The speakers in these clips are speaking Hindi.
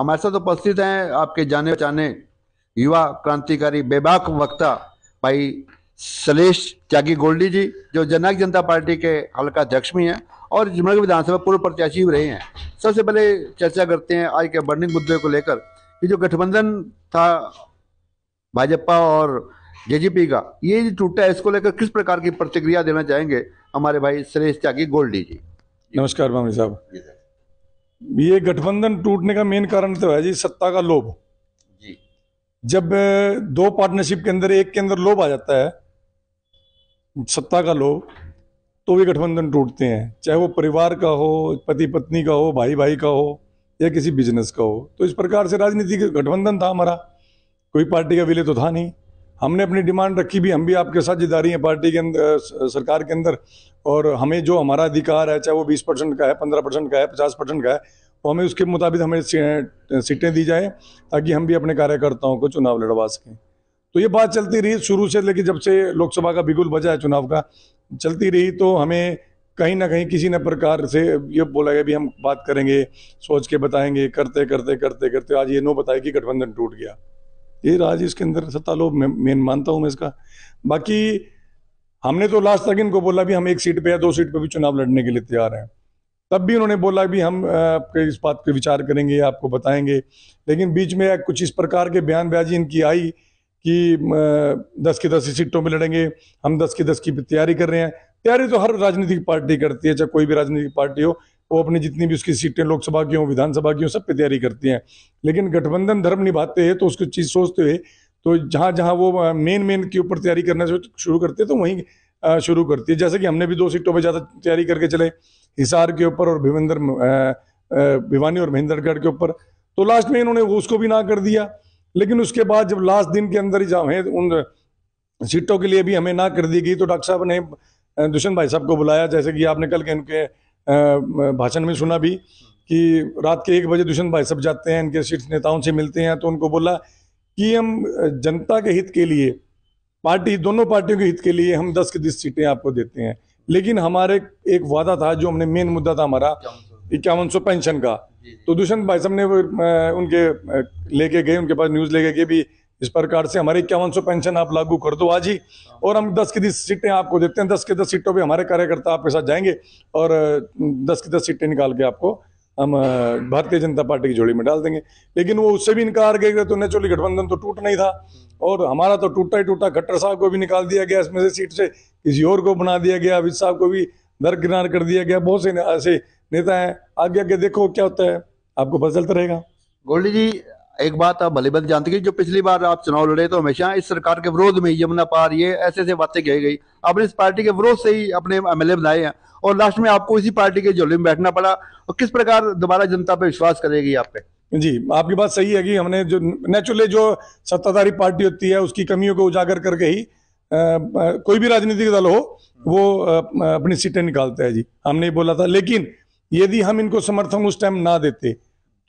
हमारे साथ तो उपस्थित हैं आपके जाने पहचाने युवा क्रांतिकारी बेबाक वक्ता भाई शलेश त्यागी गोल्डी जी जो जनक जनता पार्टी के हल्का अध्यक्ष भी हैं और जुमनग विधानसभा पूर्व प्रत्याशी भी रहे हैं सबसे पहले चर्चा करते हैं आज के बर्निंग मुद्दे को लेकर कि जो गठबंधन था भाजपा और जेजीपी का ये जो टूटा है इसको लेकर किस प्रकार की प्रतिक्रिया देना चाहेंगे हमारे भाई शलेश त्यागी गोल्डी जी नमस्कार मामी साहब ये गठबंधन टूटने का मेन कारण तो है जी सत्ता का लोभ जी जब दो पार्टनरशिप के अंदर एक के अंदर लोभ आ जाता है सत्ता का लोभ तो भी गठबंधन टूटते हैं चाहे वो परिवार का हो पति पत्नी का हो भाई भाई का हो या किसी बिजनेस का हो तो इस प्रकार से राजनीति का गठबंधन था हमारा कोई पार्टी का विलय तो था नहीं हमने अपनी डिमांड रखी भी हम भी आपके साथ जिदारी हैं पार्टी के अंदर सरकार के अंदर और हमें जो हमारा अधिकार है चाहे वो बीस परसेंट का है पंद्रह परसेंट का है पचास परसेंट का है तो हमें उसके मुताबिक हमें सीटें दी जाए ताकि हम भी अपने कार्यकर्ताओं को चुनाव लड़वा सकें तो ये बात चलती रही शुरू से लेकिन जब से लोकसभा का बिगुल बजा है चुनाव का चलती रही तो हमें कहीं ना कहीं किसी न प्रकार से ये बोला गया भी हम बात करेंगे सोच के बताएंगे करते करते करते करते आज ये नो बताया कि गठबंधन टूट गया ये राज इसके अंदर सत्ता लोभ मेन मानता हूँ मैं इसका बाकी हमने तो लास्ट तक इनको बोला भी हम एक सीट पे या दो सीट पे भी चुनाव लड़ने के लिए तैयार हैं तब भी उन्होंने बोला भी हम आपके इस बात पे विचार करेंगे आपको बताएंगे लेकिन बीच में कुछ इस प्रकार के बयानबाजी इनकी आई कि दस की दस सीटों में लड़ेंगे हम दस की दस की तैयारी कर रहे हैं तैयारी तो हर राजनीतिक पार्टी करती है चाहे कोई भी राजनीतिक पार्टी हो वो अपनी जितनी भी उसकी सीटें लोकसभा की हों विधानसभा की हों सब पे तैयारी करती हैं लेकिन गठबंधन धर्म निभाते हैं तो उसको चीज़ सोचते हुए तो जहाँ जहाँ वो मेन मेन के ऊपर तैयारी करना शुरू करते हैं तो वहीं शुरू करती है जैसे कि हमने भी दो सीटों पर ज़्यादा तैयारी करके चले हिसार के ऊपर और भिवेंद्र भिवानी और महेंद्रगढ़ के ऊपर तो लास्ट में इन्होंने उसको भी ना कर दिया लेकिन उसके बाद जब लास्ट दिन के अंदर ही जाए उन सीटों के लिए भी हमें ना कर दी गई तो डॉक्टर साहब ने दुष्यंत भाई साहब को बुलाया जैसे कि आपने कल के उनके भाषण में सुना भी कि रात के एक बजे दुष्यंत भाई सब जाते हैं इनके शीर्ष नेताओं से मिलते हैं तो उनको बोला कि हम जनता के हित के लिए पार्टी दोनों पार्टियों के हित के लिए हम दस की दस सीटें आपको देते हैं लेकिन हमारे एक वादा था जो हमने मेन मुद्दा था हमारा इक्यावन सौ पेंशन का तो दुष्यंत भाई साहब ने उनके लेके गए उनके पास न्यूज़ लेके गए भी इस प्रकार से हमारे इक्यावन सौ पेंशन आप लागू कर दो आज ही और हम दस की दस सीटें आपको देते हैं दस की दस सीटों पर हमारे कार्यकर्ता आपके साथ जाएंगे और दस की दस सीटें निकाल के आपको हम भारतीय जनता पार्टी की जोड़ी में डाल देंगे लेकिन वो उससे भी इनकार गए तो नेचुरली गठबंधन तो टूट नहीं था और हमारा तो टूटा ही टूटा खट्टर साहब को भी निकाल दिया गया इसमें से सीट से किसी और को बना दिया गया अमित साहब को भी दरकिनार कर दिया गया बहुत से ऐसे नेता हैं आगे आगे देखो क्या होता है आपको बदलता तो रहेगा गोल्डी जी एक बात आप भली भली जानते कि जो पिछली बार आप चुनाव लड़े तो हमेशा इस सरकार के विरोध में यमुना पार ये ऐसे ऐसे बातें कही गई आपने इस पार्टी के विरोध से ही अपने एम बनाए हैं और लास्ट में आपको इसी पार्टी के झोले में बैठना पड़ा और किस प्रकार दोबारा जनता पे विश्वास करेगी आप पे जी आपकी बात सही है कि हमने जो नेचुरली जो सत्ताधारी पार्टी होती है उसकी कमियों को उजागर करके ही आ, आ, कोई भी राजनीतिक दल हो वो आ, अपनी सीटें निकालता है जी हमने बोला था लेकिन यदि हम इनको समर्थन उस टाइम ना देते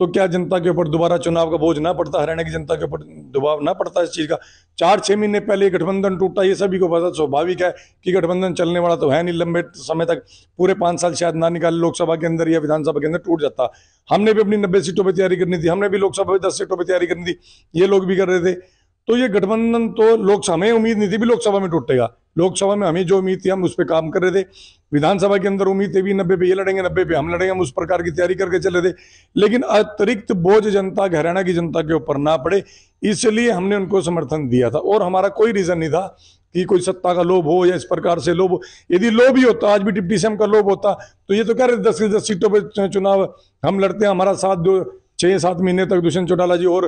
तो क्या जनता के ऊपर दोबारा चुनाव का बोझ ना पड़ता हरियाणा की जनता के ऊपर दबाव ना पड़ता इस चीज़ का चार छह महीने पहले गठबंधन टूटा ये सभी को पता स्वाभाविक है कि गठबंधन चलने वाला तो है नहीं लंबे समय तक पूरे पांच साल शायद ना निकाले लोकसभा के अंदर या विधानसभा के अंदर टूट जाता हमने भी अपनी नब्बे सीटों पर तैयारी करनी थी हमने भी लोकसभा में दस सीटों पर तैयारी करनी थी ये लोग भी कर रहे थे तो ये गठबंधन तो लोकसभा में उम्मीद नहीं थी भी लोकसभा में टूटेगा लोकसभा में हमें जो उम्मीद थी हम उस पर काम कर रहे थे विधानसभा के अंदर उम्मीद थी भी नब्बे पे ये लड़ेंगे नब्बे पे हम लड़ेंगे हम उस प्रकार की तैयारी करके चले थे लेकिन अतिरिक्त बोझ जनता हरियाणा की जनता के ऊपर ना पड़े इसलिए हमने उनको समर्थन दिया था और हमारा कोई रीज़न नहीं था कि कोई सत्ता का लोभ हो या इस प्रकार से लोभ हो यदि लोभ ही होता आज भी डिप्टी सीएम का लोभ होता तो ये तो कह रहे दस की दस सीटों पर चुनाव हम लड़ते हैं हमारा साथ दो छः सात महीने तक दुष्यंत चौटाला जी और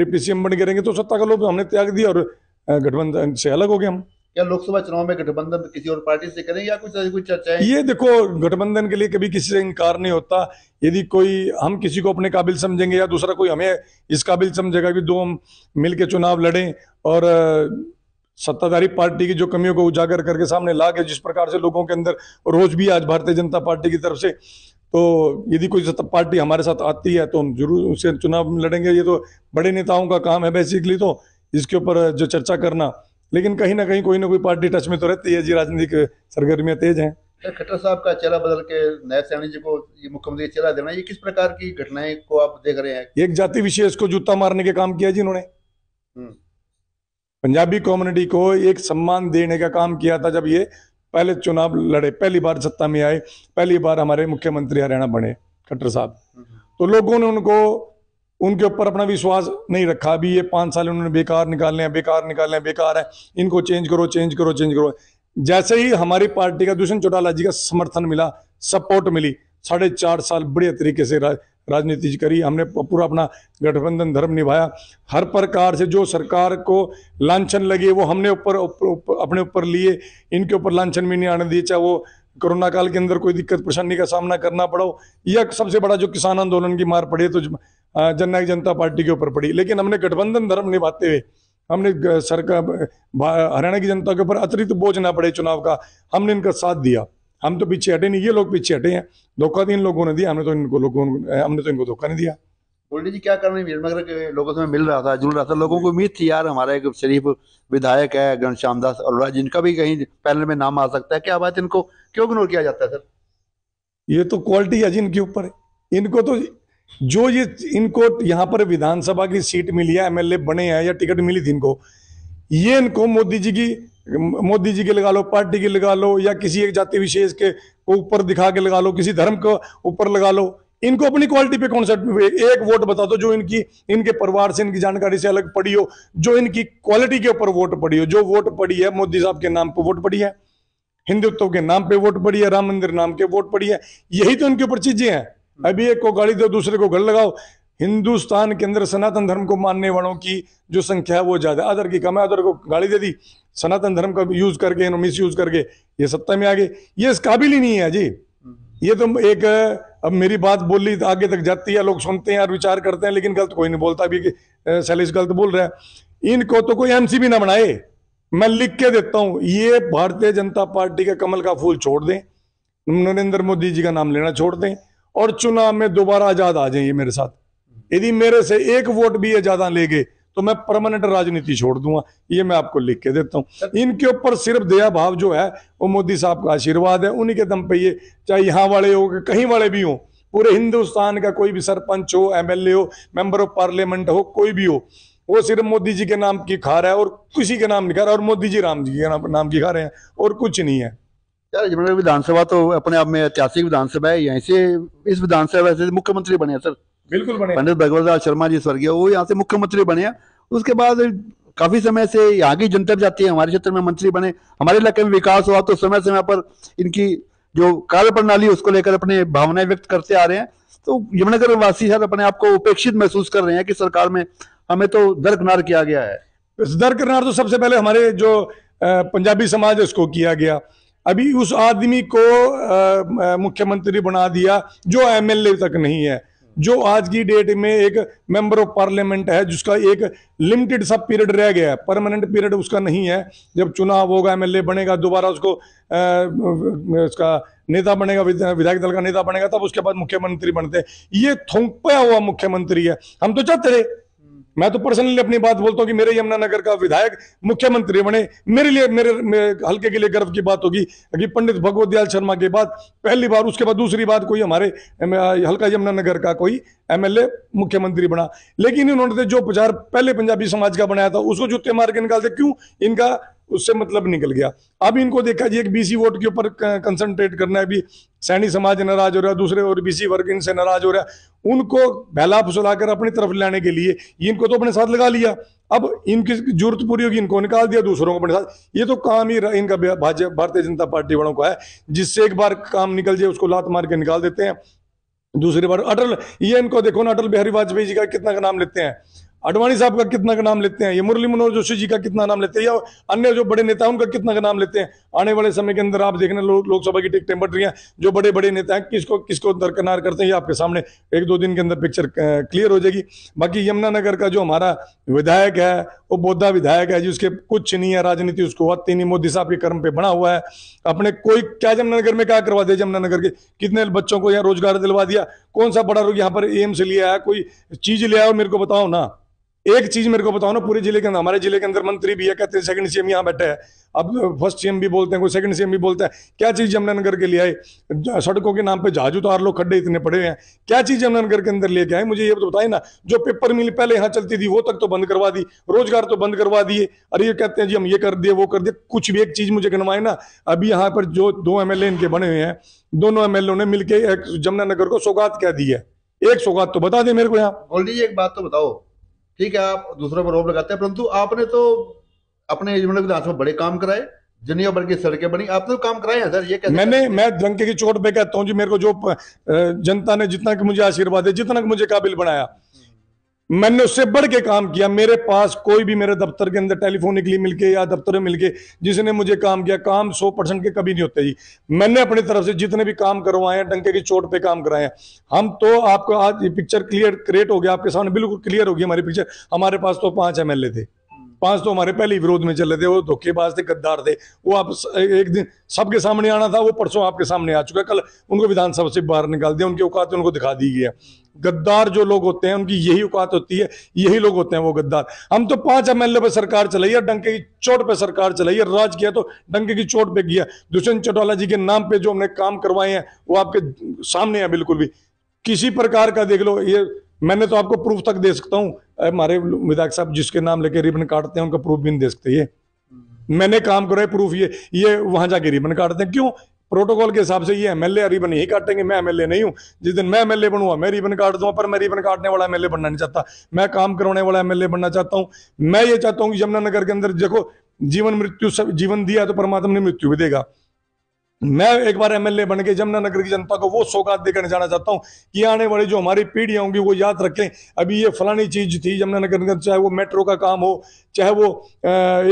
डिप्टी सीएम बन के रहेंगे तो सत्ता का लोभ हमने त्याग दिया और गठबंधन से अलग हो गए हम या लोकसभा चुनाव में गठबंधन किसी और पार्टी से करें या कुछ कोई चर्चा है ये देखो गठबंधन के लिए कभी किसी से इनकार नहीं होता यदि कोई हम किसी को अपने काबिल समझेंगे या दूसरा कोई हमें इस काबिल समझेगा कि दो हम मिल चुनाव लड़ें और सत्ताधारी पार्टी की जो कमियों को उजागर करके सामने ला के जिस प्रकार से लोगों के अंदर रोज भी आज भारतीय जनता पार्टी की तरफ से तो यदि कोई पार्टी हमारे साथ आती है तो हम जरूर उसे चुनाव लड़ेंगे ये तो बड़े नेताओं का काम है बेसिकली तो इसके ऊपर जो चर्चा करना लेकिन कहीं ना कहीं कोई ना कोई पार्टी टच में तो रहती है जी राजनीतिक सरगर्मियाँ तेज हैं खट्टर साहब का चेहरा बदल के नए सैनी जी को ये मुख्यमंत्री चेहरा देना ये किस प्रकार की घटनाएं को आप देख रहे हैं एक जाति विशेष को जूता मारने के काम किया जी उन्होंने हम्म। पंजाबी कम्युनिटी को एक सम्मान देने का काम किया था जब ये पहले चुनाव लड़े पहली बार सत्ता में आए पहली बार हमारे मुख्यमंत्री हरियाणा बने खट्टर साहब हम्म। तो लोगों ने उनको उनके ऊपर अपना विश्वास नहीं रखा अभी ये पाँच साल उन्होंने बेकार निकालने हैं बेकार निकालने हैं बेकार है इनको चेंज करो चेंज करो चेंज करो जैसे ही हमारी पार्टी का दुष्यंत चौटाला जी का समर्थन मिला सपोर्ट मिली साढ़े चार साल बढ़िया तरीके से रा, राजनीति करी हमने पूरा अपना गठबंधन धर्म निभाया हर प्रकार से जो सरकार को लांछन लगे वो हमने ऊपर अपने ऊपर लिए इनके ऊपर लांछन भी नहीं आने दिए चाहे वो कोरोना काल के अंदर कोई दिक्कत परेशानी का सामना करना पड़ा या सबसे बड़ा जो किसान आंदोलन की मार पड़ी तो जननायक जनता पार्टी के ऊपर पड़ी लेकिन हमने गठबंधन धर्म निभाते हुए हमने सरकार हरियाणा की जनता के ऊपर अतिरिक्त बोझ ना पड़े चुनाव का हमने इनका साथ दिया हम तो पीछे हटे नहीं ये लोग पीछे हटे हैं धोखा तो इन लोगों ने दिया हमने तो इनको लोगों हमने तो इनको धोखा नहीं दिया बोले जी क्या कर रहे हैं वीरनगर के लोगों से मिल रहा था जुल रहा था लोगों को उम्मीद थी यार हमारा एक शरीफ विधायक है घनश्याम दास अरोड़ा जिनका भी कहीं पैनल में नाम आ सकता है क्या बात इनको क्यों इग्नोर किया जाता है सर ये तो क्वालिटी है जिनके ऊपर इनको तो जो ये इनको यहाँ पर विधानसभा की सीट मिली है एमएलए बने हैं या टिकट मिली थी इनको ये इनको मोदी जी की मोदी जी के लगा लो पार्टी के लगा लो या किसी एक जाति विशेष के ऊपर दिखा के लगा लो किसी धर्म के ऊपर लगा लो इनको अपनी क्वालिटी पे कौन सा एक वोट बता दो जो इनकी इनके परिवार से इनकी जानकारी से अलग पड़ी हो जो इनकी क्वालिटी के ऊपर वोट पड़ी हो जो वोट पड़ी है मोदी साहब के नाम पर वोट पड़ी है हिंदुत्व के नाम पे वोट पड़ी है राम मंदिर नाम के वोट पड़ी है यही तो इनके ऊपर चीजें हैं अभी एक को गाड़ी दो दूसरे को घर लगाओ हिंदुस्तान के अंदर सनातन धर्म को मानने वालों की जो संख्या है वो ज्यादा अदर की कम है अदर को गाड़ी दे दी सनातन धर्म का यूज करके मिस यूज करके ये सत्ता में आ गए ये इस काबिल ही नहीं है जी ये तो एक अब मेरी बात बोली तो आगे तक जाती है लोग सुनते हैं और विचार करते हैं लेकिन गलत कोई नहीं बोलता अभी शैलेश गलत बोल रहा है इनको तो कोई एमसी भी ना बनाए मैं लिख के देता हूं ये भारतीय जनता पार्टी के कमल का फूल छोड़ दें नरेंद्र मोदी जी का नाम लेना छोड़ दें और चुनाव में दोबारा आजाद आ जाए मेरे साथ यदि मेरे से एक वोट भी ये ज्यादा ले गए तो मैं परमानेंट राजनीति छोड़ दूंगा ये मैं आपको लिख के देता हूँ इनके ऊपर सिर्फ दया भाव जो है वो मोदी साहब का आशीर्वाद है उन्हीं के दम पे ये चाहे यहाँ वाले हो कहीं वाले भी हो पूरे हिंदुस्तान का कोई भी सरपंच हो एमएलए हो मेंबर ऑफ पार्लियामेंट हो कोई भी हो वो सिर्फ मोदी जी के नाम की खा रहा है और किसी के नाम नहीं खा रहा है और मोदी जी राम जी के नाम, की खा रहे हैं और कुछ नहीं है विधानसभा तो अपने आप में ऐतिहासिक विधानसभा है यहीं से इस विधानसभा से मुख्यमंत्री बने सर बिल्कुल बने पंडित भगवत राव शर्मा जी स्वर्गीय वो यहाँ से मुख्यमंत्री बने उसके बाद काफी समय से यहाँ की जनता जाती है हमारे क्षेत्र में मंत्री बने हमारे इलाके में विकास हुआ तो समय समय पर इनकी जो कार्य प्रणाली उसको लेकर अपने भावनाएं व्यक्त करते आ रहे हैं तो यमुनानगर वासी शायद अपने आप को उपेक्षित महसूस कर रहे हैं कि सरकार में हमें तो दरकिनार किया गया है दरकिनार तो सबसे पहले हमारे जो पंजाबी समाज है उसको किया गया अभी उस आदमी को मुख्यमंत्री बना दिया जो एमएलए तक नहीं है जो आज की डेट में एक मेंबर ऑफ पार्लियामेंट है जिसका एक लिमिटेड सब पीरियड रह गया है परमानेंट पीरियड उसका नहीं है जब चुनाव होगा एमएलए बनेगा दोबारा उसको आ, उसका नेता बनेगा विधायक दल का नेता बनेगा तब उसके बाद मुख्यमंत्री बनते हैं ये थोपया हुआ मुख्यमंत्री है हम तो चाहते रहे मैं तो पर्सनली अपनी बात बोलता हूँ कि मेरे यमुनानगर का विधायक मुख्यमंत्री बने मेरे लिए मेरे, मेरे हल्के के लिए गर्व की बात होगी कि पंडित भगवत दयाल शर्मा के बाद पहली बार उसके बाद दूसरी बार कोई हमारे हल्का यमुनानगर का कोई एमएलए मुख्यमंत्री बना लेकिन इन्होंने तो जो प्रचार पहले पंजाबी समाज का बनाया था उसको जूते मार के निकालते क्यों इनका उससे मतलब निकल गया अब इनको देखा जी एक बीसी वोट के ऊपर कंसंट्रेट करना है अभी सैनी समाज नाराज हो रहा है दूसरे और बीसी वर्ग इनसे नाराज हो रहा है उनको बहला फुसलाकर अपनी तरफ लाने के लिए इनको तो अपने साथ लगा लिया अब इनकी जरूरत पूरी होगी इनको निकाल दिया दूसरों को अपने साथ ये तो काम ही इनका भाजपा भारतीय जनता पार्टी वालों का है जिससे एक बार काम निकल जाए उसको लात मार के निकाल देते हैं दूसरी बार अटल ये इनको देखो ना अटल बिहारी वाजपेयी जी का कितना का नाम लेते हैं अडवाणी साहब का कितना का नाम लेते हैं ये मुरली मनोहर जोशी जी का कितना नाम लेते हैं या अन्य जो बड़े नेता उनका कितना का नाम लेते हैं आने वाले समय के अंदर आप देखने लोकसभा की टिकटें बढ़ रही हैं जो बड़े बड़े नेता हैं किसको किसको दरकनार करते हैं ये आपके सामने एक दो दिन के अंदर पिक्चर क्लियर हो जाएगी बाकी यमुनानगर का जो हमारा विधायक है वो बोधा विधायक है जिसके कुछ नहीं है राजनीति उसको आती नहीं मोदी साहब के कर्म पे बना हुआ है अपने कोई क्या यमुनानगर में क्या करवा दिया यमुनानगर के कितने बच्चों को यहाँ रोजगार दिलवा दिया कौन सा बड़ा रोग यहाँ पर एम्स लिया है कोई चीज लिया है मेरे को बताओ ना एक चीज मेरे को बताओ ना पूरे जिले के अंदर हमारे जिले के अंदर मंत्री भी है कहते हैं सेकंड सीएम यहाँ बैठे हैं अब फर्स्ट सीएम भी बोलते हैं कोई सेकंड सीएम भी बोलते हैं क्या चीज यमुनानगर के लिए आए सड़कों के नाम पे जहाज उतार तो लो खड्डे इतने पड़े हैं क्या चीज यमुनानगर के अंदर लेके आए मुझे ये तो बताए ना जो पेपर मिल पहले यहाँ चलती थी वो तक तो बंद करवा दी रोजगार तो बंद करवा दिए अरे ये कहते हैं जी हम ये कर दिए वो कर दिए कुछ भी एक चीज मुझे गनवाए ना अभी यहाँ पर जो दो एम इनके बने हुए हैं दोनों एम ने मिलकर यमुनानगर को सौगात कह दी है एक सौगात तो बता दे मेरे को यहाँ बोल दीजिए एक बात तो बताओ ठीक है आप दूसरों पर आरोप लगाते हैं परंतु आपने तो अपने विधानसभा बड़े काम कराए दुनिया भर की सड़कें बनी आपने तो काम कराए हैं सर ये कैसे मैंने मैं धंके की चोट पे कहता तो हूँ जी मेरे को जो जनता ने जितना की मुझे आशीर्वाद है जितना की मुझे काबिल बनाया मैंने उससे बढ़ के काम किया मेरे पास कोई भी मेरे दफ्तर के अंदर टेलीफोनिकली मिलके या दफ्तर में मिलके जिसने मुझे काम किया काम 100 परसेंट के कभी नहीं होते जी मैंने अपनी तरफ से जितने भी काम करवाए हैं डंके की चोट पे काम कराए हैं हम तो आपको आज ये पिक्चर क्लियर क्रिएट हो गया आपके सामने बिल्कुल क्लियर होगी हमारी पिक्चर हमारे पास तो पांच एम थे पांच तो हमारे पहले विरोध में चल रहे थे वो धोखेबाज थे गद्दार थे वो आप एक दिन सबके सामने आना था वो परसों आपके सामने आ चुका कल उनको विधानसभा से बाहर निकाल दिया उनके औकात उनको दिखा दी गई है गद्दार जो लोग होते हैं उनकी यही औकात होती है यही लोग होते हैं वो गद्दार हम तो पांच एम एल ए पर सरकार चलाई है डंके की चोट पर सरकार चलाई है राज किया तो डंके की चोट पे किया दुष्यंत चौटाला जी के नाम पे जो हमने काम करवाए हैं वो आपके सामने है बिल्कुल भी किसी प्रकार का देख लो ये मैंने तो आपको प्रूफ तक दे सकता हूँ हमारे विधायक साहब जिसके नाम लेके रिबन काटते हैं उनका प्रूफ भी नहीं दे सकते ये हम्म। मैंने काम कराए प्रूफ ये ये वहां जाके रिबन काटते हैं क्यों प्रोटोकॉल के हिसाब से ये एमएलए रिबन यही काटेंगे मैं एमएलए नहीं हूँ जिस दिन मैं एमएलए बनूंगा मैं रिबन काट दूंगा पर मैं रिबन काटने वाला एमएलए बनना नहीं चाहता मैं काम करवाने वाला एमएलए बनना चाहता हूँ मैं ये चाहता हूँ कि यमुनानगर के अंदर देखो जीवन मृत्यु सब जीवन दिया तो परमात्मा ने मृत्यु भी देगा मैं एक बार एमएलए बन के जमुनानगर की जनता को वो सौगात देकर जाना चाहता हूँ कि आने वाली जो हमारी पीढ़ियां होंगी वो याद रखें अभी ये फलानी चीज थी जमुनानगर चाहे वो मेट्रो का काम हो चाहे वो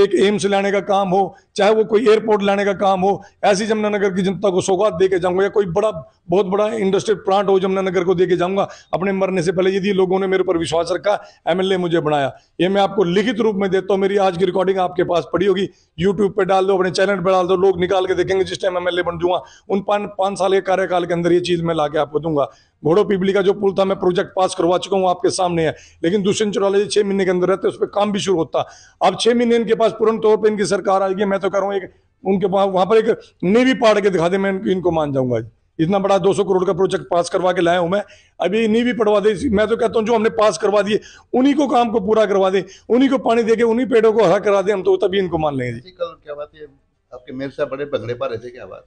एक एम्स लाने का काम हो चाहे वो कोई एयरपोर्ट लाने का काम हो ऐसी यमुनानगर की जनता को सौगात दे के जाऊँगा या कोई बड़ा बहुत बड़ा इंडस्ट्रियल प्लांट हो यमुनानगर को दे के जाऊँगा अपने मरने से पहले यदि लोगों ने मेरे पर विश्वास रखा एमएलए मुझे बनाया ये मैं आपको लिखित रूप में देता हूँ मेरी आज की रिकॉर्डिंग आपके पास पड़ी होगी यूट्यूब पर डाल दो अपने चैनल पर डाल दो लोग निकाल के देखेंगे जिस टाइम एमएलए बन दूंगा उन पाँच पाँच साल के कार्यकाल के अंदर ये चीज़ मैं ला के आपको दूंगा घोड़ो पिपली का जो पुल था मैं प्रोजेक्ट पास करवा चुका हूँ आपके सामने है लेकिन दुष्यंत चौटाला जी छह महीने के अंदर रहते उस पर काम भी शुरू होता अब छह महीने इनके पास पूर्ण तौर पर इनकी सरकार आएगी मैं तो कह रहा हूँ एक उनके वहाँ वहां पर एक नेवी पाड़ के दिखा दे मैं इनको मान जाऊंगा इतना बड़ा 200 करोड़ का प्रोजेक्ट पास करवा के लाया हूं मैं अभी नहीं भी पढ़वा दे मैं तो कहता हूं जो हमने पास करवा दिए उन्हीं को काम को पूरा करवा दे उन्हीं को पानी देके उन्हीं पेड़ों को हरा करा दे हम तो तभी इनको मान लेंगे जी कल क्या बात है आपके मेयर साहब बड़े भंगड़े पा रहे थे क्या बात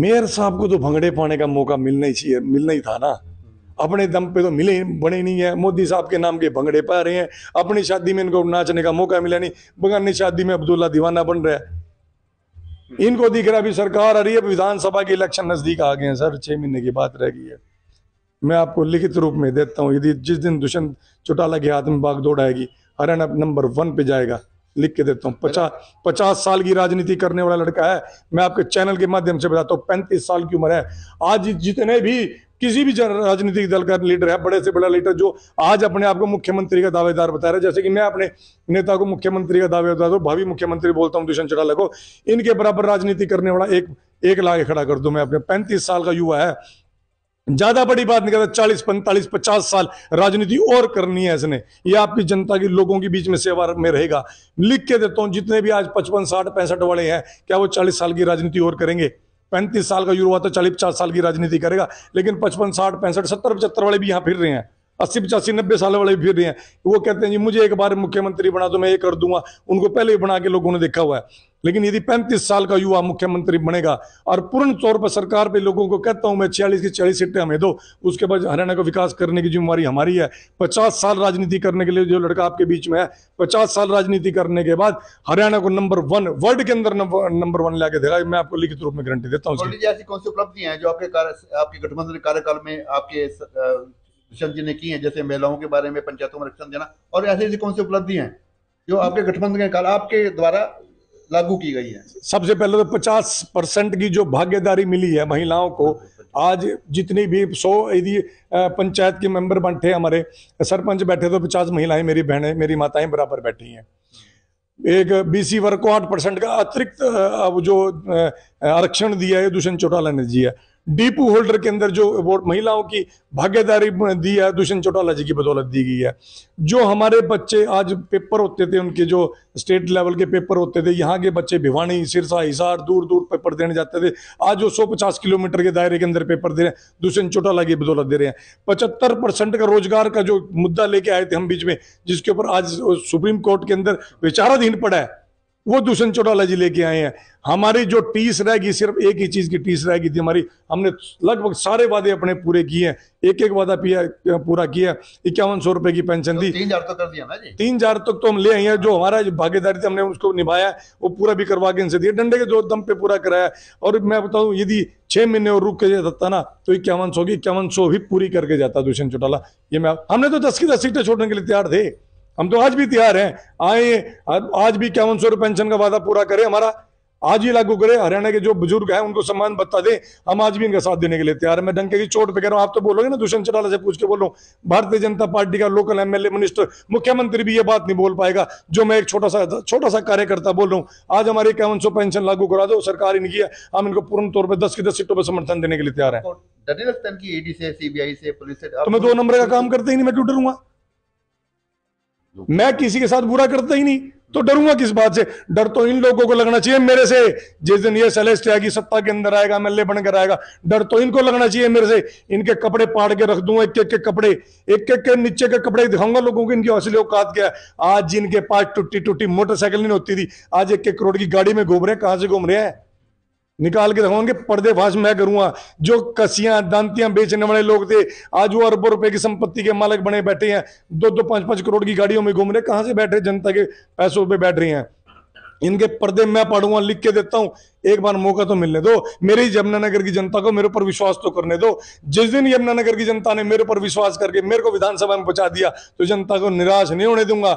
मेयर साहब को तो भंगड़े पाने का मौका मिलना ही चाहिए मिलना ही था ना अपने दम पे तो मिले बने नहीं है मोदी साहब के नाम के भंगड़े पा रहे हैं अपनी शादी में इनको नाचने का मौका मिला नहीं बगानी शादी में अब्दुल्ला दीवाना बन रहा है इनको दिख रहा अभी सरकार आ रही है विधानसभा के इलेक्शन नजदीक आ गए हैं सर छह महीने की बात रह गई है मैं आपको लिखित रूप में देता हूँ यदि जिस दिन दुष्यंत चौटाला के हाथ में दौड़ आएगी हरियाणा नंबर वन पे जाएगा लिख के देता हूँ पचास पचास साल की राजनीति करने वाला लड़का है मैं आपके चैनल के माध्यम से बताता हूँ पैंतीस साल की उम्र है आज जितने भी किसी भी राजनीतिक दल का लीडर है बड़े से बड़ा लीडर जो आज अपने आप को मुख्यमंत्री का दावेदार बता रहा है जैसे कि मैं अपने नेता को मुख्यमंत्री का दावेदार तो भावी मुख्यमंत्री बोलता हूँ दुष्यंत चौटाला को इनके बराबर राजनीति करने वाला एक एक लाख खड़ा कर दो मैं अपने पैंतीस साल का युवा है ज्यादा बड़ी बात नहीं करता चालीस पैंतालीस पचास साल राजनीति और करनी है इसने ये आपकी जनता की लोगों के बीच में सेवा में रहेगा लिख के देता हूं जितने भी आज पचपन साठ पैंसठ वाले हैं क्या वो चालीस साल की राजनीति और करेंगे पैंतीस साल का युवा तो चालीस पचास साल की राजनीति करेगा लेकिन पचपन साठ पैंसठ सत्तर पचहत्तर वाले भी यहां फिर रहे हैं अस्सी पचासी नब्बे साल वाले फिर रहे हैं वो कहते हैं जी मुझे एक बार मुख्यमंत्री बना तो मैं ये कर दूंगा उनको पहले ही बना के लोगों ने देखा हुआ है लेकिन यदि पैंतीस साल का युवा मुख्यमंत्री बनेगा और पूर्ण तौर पर सरकार पे लोगों को कहता हूं मैं छियालीस की चालीस सीटें हमें दो उसके बाद हरियाणा का विकास करने की जिम्मेवारी हमारी है पचास साल राजनीति करने के लिए जो लड़का आपके बीच में है पचास साल राजनीति करने के बाद हरियाणा को नंबर वन वर्ल्ड के अंदर नंबर वन लेके देगा मैं आपको लिखित रूप में गारंटी देता हूँ ऐसी कौन सी उपलब्धियां जो आपके आपके गठबंधन कार्यकाल में आपके ऋषभ जी ने की है जैसे महिलाओं के बारे में पंचायतों में रक्षण देना और ऐसी ऐसी कौन सी उपलब्धि हैं जो आपके गठबंधन के काल आपके द्वारा लागू की गई है सबसे पहले तो 50 परसेंट की जो भागीदारी मिली है महिलाओं को आज जितनी भी सौ यदि पंचायत के मेंबर बैठे हमारे सरपंच बैठे तो 50 महिलाएं मेरी बहनें मेरी माताएं बराबर बैठी हैं एक बीसी वर्ग को आठ परसेंट का अतिरिक्त जो आरक्षण दिया है दुष्यंत चौटाला ने दिया है डीपू होल्डर के अंदर जो अवार्ड महिलाओं की भागीदारी दी है दुष्यंत चौटाला जी की बदौलत दी गई है जो हमारे बच्चे आज पेपर होते थे उनके जो स्टेट लेवल के पेपर होते थे यहाँ के बच्चे भिवानी सिरसा हिसार दूर दूर पेपर देने जाते थे आज वो सौ पचास किलोमीटर के दायरे के अंदर पेपर दे रहे हैं दुष्यंत चौटाला की बदौलत दे रहे हैं पचहत्तर परसेंट का रोजगार का जो मुद्दा लेके आए थे हम बीच में जिसके ऊपर आज सुप्रीम कोर्ट के अंदर विचाराधीन पड़ा है वो दूषण चौटाला जी लेके आए हैं हमारी जो टीस रहेगी सिर्फ एक ही चीज की टीस रहेगी थी हमारी हमने लगभग सारे वादे अपने पूरे किए हैं एक एक वादा पिया पूरा किया इक्यावन सौ रुपए की पेंशन दी तीन हजार तक तो कर दिया ना जी तीन हजार तक तो हम ले आए हैं जो हमारा भागीदारी थी हमने उसको निभाया वो पूरा भी करवा के इनसे दिया डंडे के जो दम पे पूरा कराया और मैं बताऊँ यदि छह महीने और रुक के जाता ना तो इक्यावन सौ की इक्यावन सौ भी पूरी करके जाता दुष्यंत चौटाला ये मैं हमने तो दस की दस सीटें छोड़ने के लिए तैयार थे हम तो आज भी तैयार हैं आए आज भी इक्यावन सौ पेंशन का वादा पूरा करें हमारा आज ही लागू करें हरियाणा के जो बुजुर्ग हैं उनको सम्मान बता दें हम आज भी इनका साथ देने के लिए तैयार है मैं डंके की चोट पे कह रहा हूँ आप तो बोलोगे ना दुष्यंत चौटाला से पूछ के बोलो भारतीय जनता पार्टी का लोकल एमएलए मिनिस्टर मुख्यमंत्री भी ये बात नहीं बोल पाएगा जो मैं एक छोटा सा छोटा सा कार्यकर्ता बोल रहा हूँ आज हमारे इक्यावन सौ पेंशन लागू करा दो सरकार इनकी है हम इनको पूर्ण तौर पर दस की दस सीटों पर समर्थन देने के लिए तैयार है तो सीबीआई से पुलिस से तो मैं दो नंबर का काम करते ही नहीं मैं टूट रूंगा मैं किसी के साथ बुरा करता ही नहीं तो डरूंगा किस बात से डर तो इन लोगों को लगना चाहिए मेरे से जिस दिन ये सेलेस्ट आएगी सत्ता के अंदर आएगा एमएलए बनकर आएगा डर तो इनको लगना चाहिए मेरे से इनके कपड़े पाड़ के रख दूंगा एक एक के कपड़े एक एक के नीचे के कपड़े दिखाऊंगा लोगों को इनकी हौसले औकात क्या आज जिनके पास टूटी टूटी मोटरसाइकिल नहीं होती थी आज एक एक करोड़ की गाड़ी में घूम रहे हैं कहां से घूम रहे हैं निकाल के दिखाऊंगे पर्दे फाश मैं करूंगा जो कसियां दांतियां बेचने वाले लोग थे आज वो अरबों रुपए की संपत्ति के मालिक बने बैठे हैं दो दो पांच पांच करोड़ की गाड़ियों में घूम रहे कहां से बैठ रहे जनता के पैसों पे बैठ रहे हैं इनके पर्दे मैं पढ़ूंगा लिख के देता हूँ एक बार मौका तो मिलने दो मेरी यमुनानगर की जनता को मेरे ऊपर विश्वास तो करने दो जिस दिन यमुनानगर की जनता ने मेरे ऊपर विश्वास करके मेरे को विधानसभा में पहुंचा दिया तो जनता को निराश नहीं होने दूंगा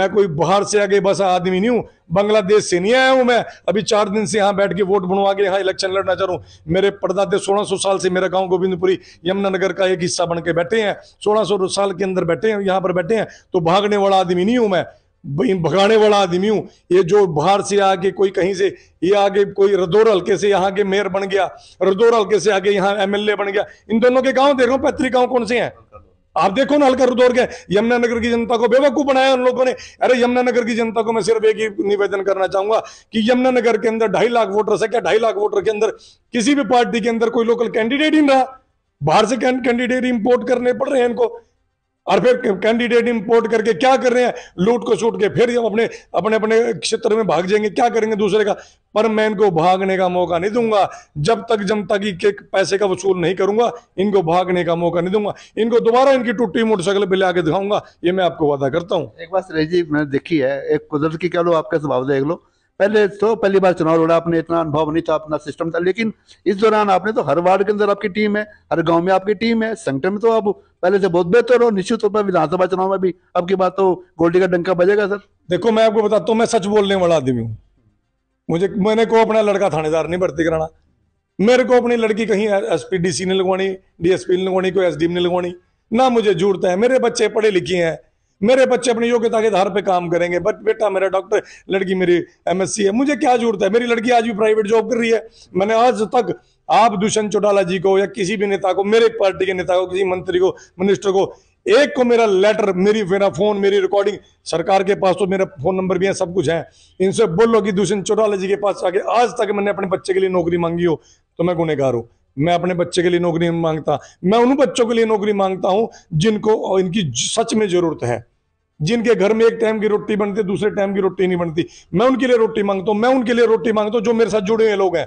मैं कोई बाहर से आगे बसा आदमी नहीं हूँ बांग्लादेश से नहीं आया हूँ मैं अभी चार दिन से यहाँ बैठ के वोट बनवा के यहाँ इलेक्शन लड़ना चाह रहा मेरे परदादे सोलह सौ साल से मेरा गाँव गोविंदपुरी यमुनानगर का एक हिस्सा बन के बैठे हैं सोलह सौ साल के अंदर बैठे हैं यहाँ पर बैठे हैं तो भागने वाला आदमी नहीं हूँ मैं भगाने वाला आदमी हूँ ये जो बाहर से आके कोई कहीं से ये आगे कोई रदौर हल्के से यहाँ के मेयर बन गया रदौर हल्के से आगे यहाँ एमएलए बन गया इन दोनों के गांव देखो पैतृक गांव कौन से हैं आप देखो ना हल्का रुदौर के यमुनानगर की जनता को बेवकूफ बनाया उन लोगों ने अरे यमुनानगर की जनता को मैं सिर्फ एक ही निवेदन करना चाहूंगा कि यमुनानगर के अंदर ढाई लाख वोटर से क्या ढाई लाख वोटर के अंदर किसी भी पार्टी के अंदर कोई लोकल कैंडिडेट ही नहीं रहा बाहर से कैंडिडेट इंपोर्ट करने पड़ रहे हैं इनको और फिर कैंडिडेट इंपोर्ट करके क्या कर रहे हैं लूट को छूट के फिर हम अपने अपने अपने क्षेत्र में भाग जाएंगे क्या करेंगे दूसरे का पर मैं इनको भागने का मौका नहीं दूंगा जब तक जनता की पैसे का वसूल नहीं करूंगा इनको भागने का मौका नहीं दूंगा इनको दोबारा इनकी टूटी मोटरसाइकिल पर आके दिखाऊंगा ये मैं आपको वादा करता हूँ एक बात रही जी मैंने देखी है एक कुदरत की कह लो आपका स्वभाव देख लो पहले तो पहली बार चुनाव लड़ा आपने इतना अनुभव नहीं था अपना सिस्टम था लेकिन इस दौरान आपने तो हर वार्ड के अंदर आपकी टीम है हर गांव में आपकी टीम है संगठन में तो आप पहले से बहुत बेहतर हो निश्चित तौर पर विधानसभा चुनाव में भी आपकी बात तो गोल्डी का डंका बजेगा सर देखो मैं आपको बताता हूँ मैं सच बोलने वाला आदमी हूँ मुझे मैंने को अपना लड़का थानेदार नहीं भर्ती कराना मेरे को अपनी लड़की कहीं एस पी डी सी ने लगवानी डी एस पी ने लगवानी कोई एस डी एम ने लगवानी ना मुझे जरूरत है मेरे बच्चे पढ़े लिखे हैं मेरे बच्चे अपनी योग्यता के आधार पर काम करेंगे बट बेटा मेरा डॉक्टर लड़की मेरी एमएससी है मुझे क्या जरूरत है मेरी लड़की आज भी प्राइवेट जॉब कर रही है मैंने आज तक आप दुष्यंत चौटाला जी को या किसी भी नेता को मेरे पार्टी के नेता को किसी मंत्री को मिनिस्टर को एक को मेरा लेटर मेरी मेरा फोन मेरी रिकॉर्डिंग सरकार के पास तो मेरा फोन नंबर भी है सब कुछ है इनसे बोलो कि दुष्यंत चौटाला जी के पास आके आज तक मैंने अपने बच्चे के लिए नौकरी मांगी हो तो मैं गुनेगार हूँ मैं अपने बच्चे के लिए नौकरी मांगता मैं उन बच्चों के लिए नौकरी मांगता हूं जिनको इनकी सच में ज़रूरत है जिनके घर में एक टाइम की रोटी बनती है दूसरे टाइम की रोटी नहीं बनती मैं उनके लिए रोटी मांगता हूं मैं उनके लिए रोटी मांगता हूं जो मेरे साथ जुड़े हुए लोग हैं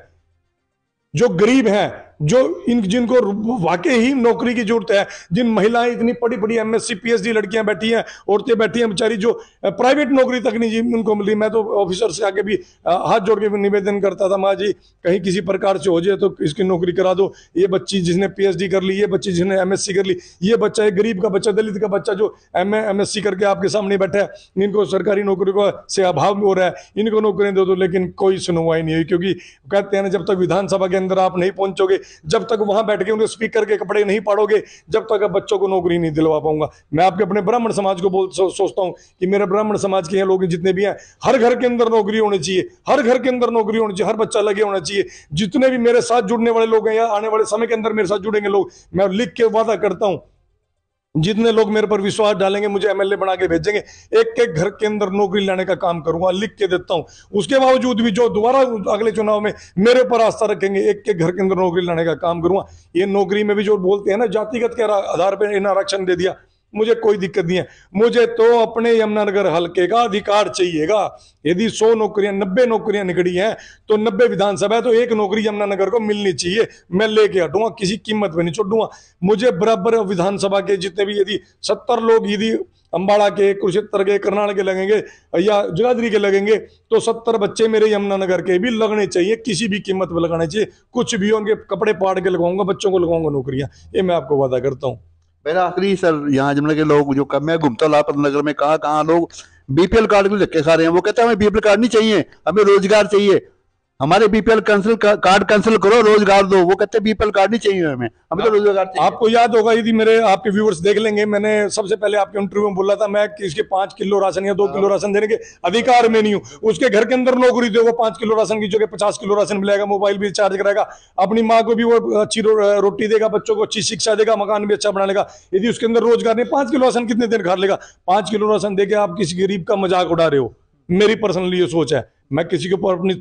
जो गरीब हैं जो इन जिनको वाकई ही नौकरी की जरूरत है जिन महिलाएं इतनी पड़ी पड़ी एम एस सी लड़कियां बैठी हैं औरतें बैठी हैं बेचारी जो प्राइवेट नौकरी तक नहीं जी उनको मिली मैं तो ऑफिसर से आके भी हाथ जोड़ के निवेदन करता था माँ जी कहीं किसी प्रकार से हो जाए तो इसकी नौकरी करा दो ये बच्ची जिसने डी कर ली ये बच्ची जिसने सी कर ली ये बच्चा एक गरीब का बच्चा दलित का बच्चा जो एम सी करके आपके सामने बैठा है इनको सरकारी नौकरी का से अभाव हो रहा है इनको नौकरी दे दो लेकिन कोई सुनवाई नहीं हुई क्योंकि कहते हैं ना जब तक विधानसभा के अंदर आप नहीं पहुंचोगे जब तक वहां बैठ के उन्हें स्पीकर के कपड़े नहीं पाड़ोगे जब तक आप बच्चों को नौकरी नहीं दिलवा पाऊंगा मैं आपके अपने ब्राह्मण समाज को बोल सो, सोचता हूँ कि मेरे ब्राह्मण समाज के लोग जितने भी हैं हर घर के अंदर नौकरी होनी चाहिए हर घर के अंदर नौकरी होनी चाहिए हर बच्चा लगे होना चाहिए जितने भी मेरे साथ जुड़ने वाले लोग हैं या आने वाले समय के अंदर मेरे साथ जुड़ेंगे लोग मैं लिख के वादा करता हूँ जितने लोग मेरे पर विश्वास डालेंगे मुझे एमएलए बना के भेजेंगे एक एक घर के अंदर नौकरी लाने का काम करूंगा लिख के देता हूं उसके बावजूद भी जो दोबारा अगले चुनाव में मेरे पर आस्था रखेंगे एक एक घर के अंदर नौकरी लाने का काम करूंगा ये नौकरी में भी जो बोलते हैं ना जातिगत के आधार पर इन्हें आरक्षण दे दिया मुझे कोई दिक्कत नहीं है मुझे तो अपने यमुनानगर हल्के का अधिकार चाहिएगा यदि सौ नौकरियां नब्बे नौकरियां निकली हैं तो नब्बे विधानसभा है तो एक नौकरी यमुनानगर को मिलनी चाहिए मैं लेके हटूंगा किसी कीमत पर नहीं छोड़ूंगा मुझे बराबर विधानसभा के जितने भी यदि सत्तर लोग यदि अम्बाड़ा के कुरुक्षेत्र के करनाल के लगेंगे या जगाधरी के लगेंगे तो सत्तर बच्चे मेरे यमुनानगर के भी लगने चाहिए किसी भी कीमत पर लगाने चाहिए कुछ भी उनके कपड़े पाड़ के लगाऊंगा बच्चों को लगाऊंगा नौकरियां ये मैं आपको वादा करता हूँ मेरा आखिरी सर यहाँ जमने के लोग जो कम है घूमता लापत नगर में कहा लोग बीपीएल कार्ड के धक्के खा रहे हैं वो कहते हैं हमें बीपीएल कार्ड नहीं चाहिए हमें रोजगार चाहिए हमारे बीपीएल कैंसिल कार्ड कैंसिल करो रोजगार दो वो कहते बीपीएल कार्ड नहीं चाहिए हमें हमें तो हाँ। रोजगार आपको याद होगा यदि मेरे आपके व्यूवर्स देख लेंगे मैंने सबसे पहले आपके इंटरव्यू में बोला था मैं कि इसके पांच किलो राशन या दो हाँ। किलो राशन देने के अधिकार में नहीं हूँ उसके घर के अंदर नौकरी दे वो पांच किलो राशन की जो पचास किलो राशन मिलेगा मोबाइल भी चार्ज कराएगा अपनी माँ को भी वो अच्छी रोटी देगा बच्चों को अच्छी शिक्षा देगा मकान भी अच्छा बना लेगा यदि उसके अंदर रोजगार नहीं पांच किलो राशन कितने देर खा लेगा पांच किलो राशन दे आप किसी गरीब का मजाक उड़ा रहे हो मेरी पर्सनली ये सोच है मैं किसी के ऊपर अपनी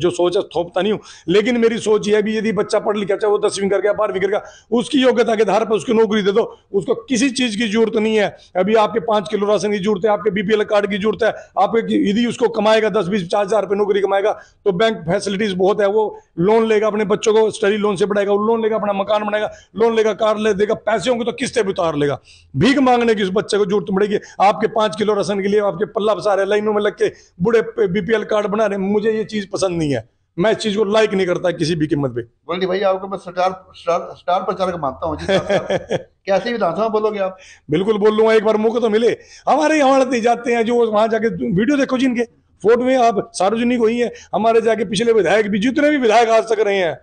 जो सोच है थोपता नहीं हूँ लेकिन मेरी सोच यह भी यदि बच्चा पढ़ लिखा चाहे वो दसवीं गया बारहवीं गया उसकी योग्यता के आधार पर उसको नौकरी दे दो उसको किसी चीज़ की जरूरत नहीं है अभी आपके पांच किलो राशन की जरूरत है आपके बीपीएल कार्ड की जरूरत है आपके यदि उसको कमाएगा दस बीस पचास हज़ार नौकरी कमाएगा तो बैंक फैसिलिटीज़ बहुत है वो लोन लेगा अपने बच्चों को स्टडी लोन से बढ़ाएगा वो लोन लेगा अपना मकान बनाएगा लोन लेगा कार ले देगा पैसे होंगे तो किस्ते भी उतार लेगा भीख मांगने की उस बच्चे को जरूरत पड़ेगी आपके पांच किलो राशन के लिए आपके पल्ला पसारे लाइनों में लग के बूढ़े बीपीएल कार्ड कार्ड बना रहे मुझे ये चीज पसंद नहीं है मैं इस चीज को लाइक नहीं करता किसी भी कीमत पे बोलिए भाई आपको मैं स्टार स्टार स्टार प्रचारक मानता हूँ कैसे विधानसभा बोलोगे आप बिल्कुल बोल लूंगा एक बार मौका तो मिले हमारे यहाँ नहीं जाते हैं जो वहां जाके वीडियो देखो जिनके फोटो में आप सार्वजनिक हुई है हमारे जाके पिछले विधायक भी जितने भी विधायक आज तक रहे हैं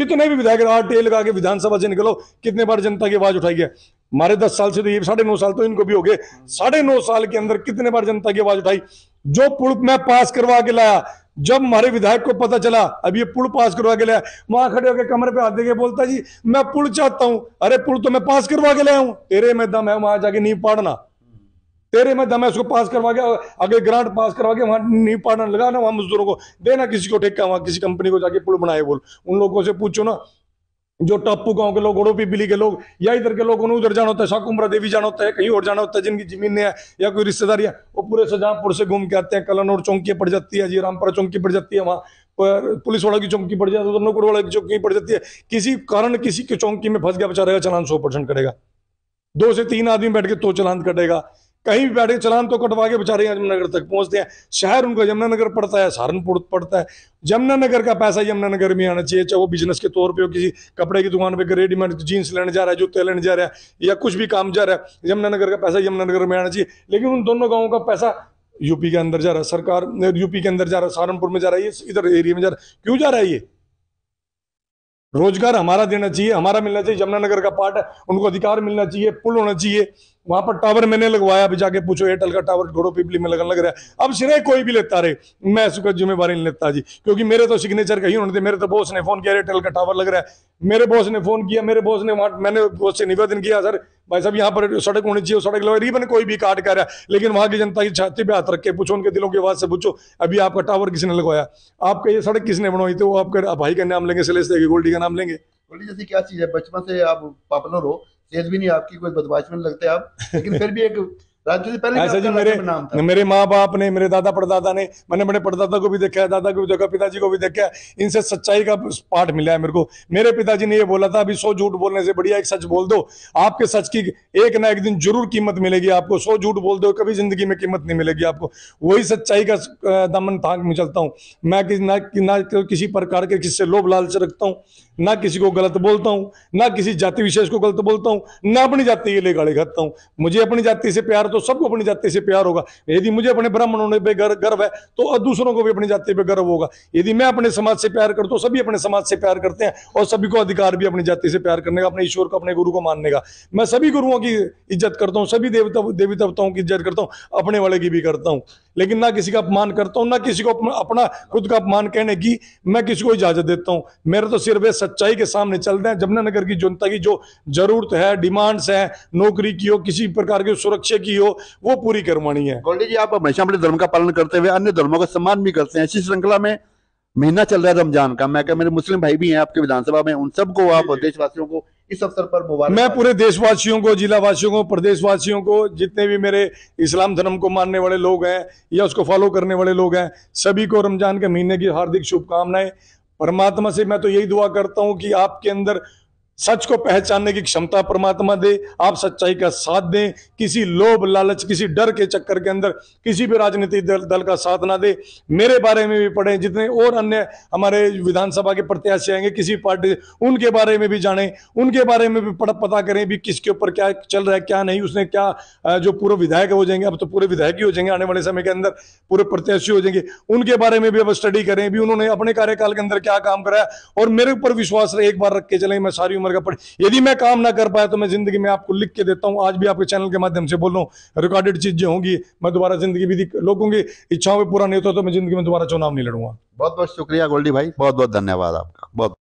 कितने भी विधायक आठ टेल लगा के विधानसभा से निकलो कितने बार जनता की आवाज उठाई है हमारे दस साल से तो ये साढ़े नौ साल तो इनको भी हो गए साढ़े नौ साल के अंदर कितने बार जनता की आवाज उठाई जो पुल मैं पास करवा के लाया जब हमारे विधायक को पता चला अब ये पुल पास करवा के लाया वहां खड़े होकर कमरे पे हाथ देखे बोलता जी मैं पुल चाहता हूं अरे पुल तो मैं पास करवा के लाया हूं तेरे में दम है वहां जाके नींव पाड़ना तेरे में दम है उसको पास करवा के आगे ग्रांट पास करवा के वहां नींव पाड़ना लगाना वहां मजदूरों को देना किसी को ठेका वहां किसी कंपनी को जाके पुल बनाए बोल उन लोगों से पूछो ना जो टापू गांव के लोग ओड़ो बिली के लोग या इधर के लोग उन्हें उधर जाना होता है शाकुमरा देवी जाना होता है कहीं और जाना होता है जिनकी जमीन है या कोई रिश्तेदारी है वो पूरे शाहजहांपुर से घूम के आते हैं कलन और चौंकी पड़ जाती है जी रामपुरा चौंकी पड़ जाती है वहाँ पुलिस वाला की चौंकी पड़ जाती है नौकर वाला की चौकी पड़ जाती है किसी कारण किसी की चौंकी में फंस गया बेचारेगा चलान सौ परसेंट करेगा दो से तीन आदमी बैठ के तो चलान कटेगा कहीं भी बैठे चलान तो कटवा के बेचारे यमुनानगर तक पहुंचते हैं शहर उनको यमुनानगर पड़ता है सहारनपुर पड़ता है यमुनानगर का पैसा यमुनानगर में आना चाहिए चाहे वो बिजनेस के तौर पे हो किसी कपड़े की दुकान पे रेडीमेड जीन्स लेने जा रहा है जूते लेने जा रहा है या कुछ भी काम जा रहा है यमुनानगर का पैसा यमुनानगर में आना चाहिए लेकिन उन दोनों गाँव का पैसा यूपी के अंदर जा रहा है सरकार यूपी के अंदर जा रहा है सहारनपुर में जा रहा है ये इधर एरिया में जा रहा है क्यों जा रहा है ये रोजगार हमारा देना चाहिए हमारा मिलना चाहिए यमुनानगर का पार्ट है उनको अधिकार मिलना चाहिए पुल होना चाहिए वहां पर टावर मैंने लगवाया अभी जाके पूछो एयरटेल का टावर घोड़ो पिपली में लगन लग रहा है अब सिरे कोई भी लेता रहे मैं इसका जिम्मेवारी नहीं लेता जी क्योंकि मेरे तो सिग्नेचर कहीं उन्होंने मेरे तो बॉस ने फोन किया एयरटेल का टावर लग रहा है मेरे बॉस ने फोन किया मेरे बॉस ने वहां मैंने बॉस से निवेदन किया सर भाई साहब यहाँ पर सड़क होनी चाहिए सड़क लगा रिबन कोई भी काट कर रहा है लेकिन वहां की जनता की छाती पे हाथ रखे पूछो उनके दिलों की आवाज से पूछो अभी आपका टावर किसने लगवाया आपका ये सड़क किसने बनवाई थी वो आपका भाई का नाम लेंगे सलेश देगी गोल्डी का नाम लेंगे गोल्डी जैसी क्या चीज है बचपन से आप पॉपुलर हो तेज भी नहीं आपकी कोई बदमाश में लगते आप लेकिन फिर भी एक पहले ऐसा जी मेरे नाम मेरे माँ बाप ने मेरे दादा परदादा ने मैंने अपने परदादा को भी देखा है दादा को भी देखा पिताजी को भी देखा है इनसे सच्चाई का पाठ मिला है मेरे को मेरे पिताजी ने ये बोला था अभी सो झूठ बोलने से बढ़िया एक सच बोल दो आपके सच की एक ना एक दिन जरूर कीमत मिलेगी आपको सो झूठ बोल दो कभी जिंदगी में कीमत नहीं मिलेगी आपको वही सच्चाई का दमन थांग में चलता हूँ मैं ना किसी प्रकार के किससे लोभ लालच रखता हूँ ना किसी को गलत बोलता हूं ना किसी जाति विशेष को गलत बोलता हूं ना अपनी जाति के लिए गाली खाता हूं मुझे अपनी जाति से प्यार तो सबको अपनी जाति से प्यार होगा यदि मुझे अपने ब्राह्मण होने पर गर्व है तो दूसरों को भी अपनी जाति पे गर्व होगा यदि मैं अपने समाज से प्यार करता तो हूँ सभी अपने समाज से प्यार करते हैं और सभी को अधिकार भी अपनी जाति से प्यार करने का अपने ईश्वर को अपने गुरु को मानने का मैं सभी गुरुओं की इज्जत करता हूँ सभी देवता देवी देवताओं की इज्जत करता हूँ अपने वाले की भी करता हूँ लेकिन ना किसी का अपमान करता हूँ ना किसी को अपना खुद का अपमान कहने की मैं किसी को इजाजत देता हूँ मेरा तो सिर्फ सच्चाई के सामने चलते हैं जमुना नगर की जनता की जो जरूरत है डिमांड्स है नौकरी की हो किसी प्रकार की सुरक्षा की हो वो पूरी करवानी है गोल्डी जी आप हमेशा अपने धर्म का पालन करते हुए अन्य धर्मों का सम्मान भी करते हैं इसी श्रृंखला में महीना चल रहा है रमजान का मैं मेरे मुस्लिम भाई भी हैं आपके विधानसभा में उन सबको आप देशवासियों को इस अवसर पर मुबारक मैं पूरे देशवासियों को जिला वासियों को प्रदेशवासियों को जितने भी मेरे इस्लाम धर्म को मानने वाले लोग हैं या उसको फॉलो करने वाले लोग हैं सभी को रमजान के महीने की हार्दिक शुभकामनाएं परमात्मा से मैं तो यही दुआ करता हूं कि आपके अंदर सच को पहचानने की क्षमता परमात्मा दे आप सच्चाई का साथ दें किसी लोभ लालच किसी डर के चक्कर के अंदर किसी भी राजनीतिक दल, दल का साथ ना दे मेरे बारे में भी पढ़ें जितने और अन्य हमारे विधानसभा के प्रत्याशी आएंगे किसी पार्टी उनके बारे में भी जानें उनके बारे में भी पढ़ पता करें भी किसके ऊपर क्या चल रहा है क्या नहीं उसने क्या जो पूर्व विधायक हो जाएंगे अब तो पूरे विधायक ही हो जाएंगे आने वाले समय के अंदर पूरे प्रत्याशी हो जाएंगे उनके बारे में भी अब स्टडी करें भी उन्होंने अपने कार्यकाल के अंदर क्या काम कराया और मेरे ऊपर विश्वास एक बार रख के चले मैं सारी उम्र का पड़े यदि मैं काम ना कर पाया तो मैं जिंदगी में आपको लिख के देता हूँ आज भी आपके चैनल के माध्यम से बोल रहा हूँ रिकॉर्डेड चीजें होंगी मैं दोबारा जिंदगी भी लोगों की इच्छाओं में पूरा नहीं होता तो मैं जिंदगी में दोबारा चुनाव नहीं लड़ूंगा बहुत बहुत शुक्रिया गोल्डी भाई बहुत बहुत धन्यवाद आपका बहुत